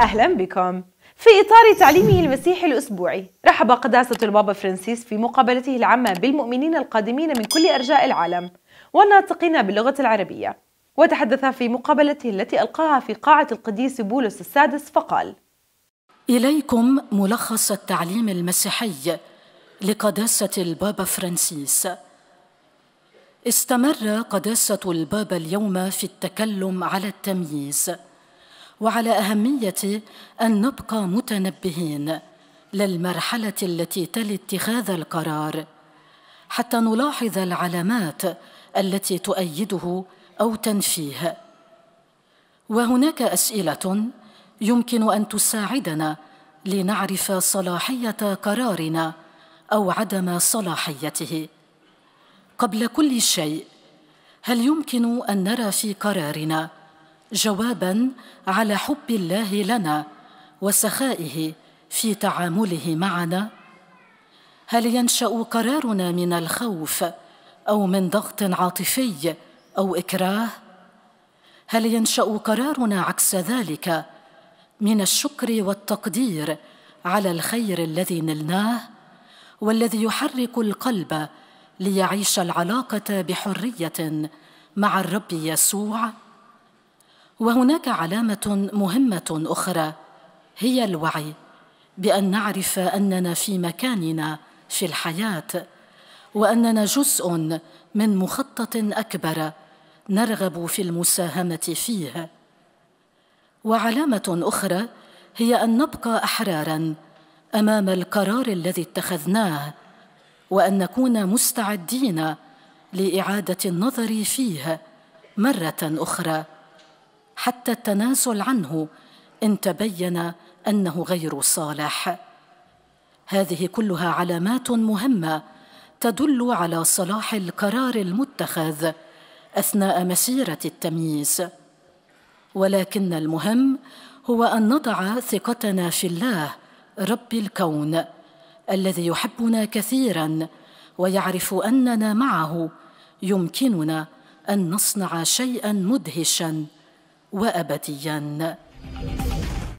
أهلا بكم في إطار تعليمه المسيحي الأسبوعي رحب قداسة البابا فرانسيس في مقابلته العامة بالمؤمنين القادمين من كل أرجاء العالم والناطقين باللغة العربية وتحدث في مقابلته التي ألقاها في قاعة القديس بولس السادس فقال إليكم ملخص التعليم المسيحي لقداسة البابا فرانسيس استمر قداسة البابا اليوم في التكلم على التمييز وعلى أهمية أن نبقى متنبهين للمرحلة التي تلي اتخاذ القرار حتى نلاحظ العلامات التي تؤيده أو تنفيه وهناك أسئلة يمكن أن تساعدنا لنعرف صلاحية قرارنا أو عدم صلاحيته قبل كل شيء هل يمكن أن نرى في قرارنا جوابا على حب الله لنا وسخائه في تعامله معنا هل ينشا قرارنا من الخوف او من ضغط عاطفي او اكراه هل ينشا قرارنا عكس ذلك من الشكر والتقدير على الخير الذي نلناه والذي يحرك القلب ليعيش العلاقه بحريه مع الرب يسوع وهناك علامه مهمه اخرى هي الوعي بان نعرف اننا في مكاننا في الحياه واننا جزء من مخطط اكبر نرغب في المساهمه فيه وعلامه اخرى هي ان نبقى احرارا امام القرار الذي اتخذناه وان نكون مستعدين لاعاده النظر فيه مره اخرى حتى التنازل عنه ان تبين انه غير صالح هذه كلها علامات مهمه تدل على صلاح القرار المتخذ اثناء مسيره التمييز ولكن المهم هو ان نضع ثقتنا في الله رب الكون الذي يحبنا كثيرا ويعرف اننا معه يمكننا ان نصنع شيئا مدهشا وابديا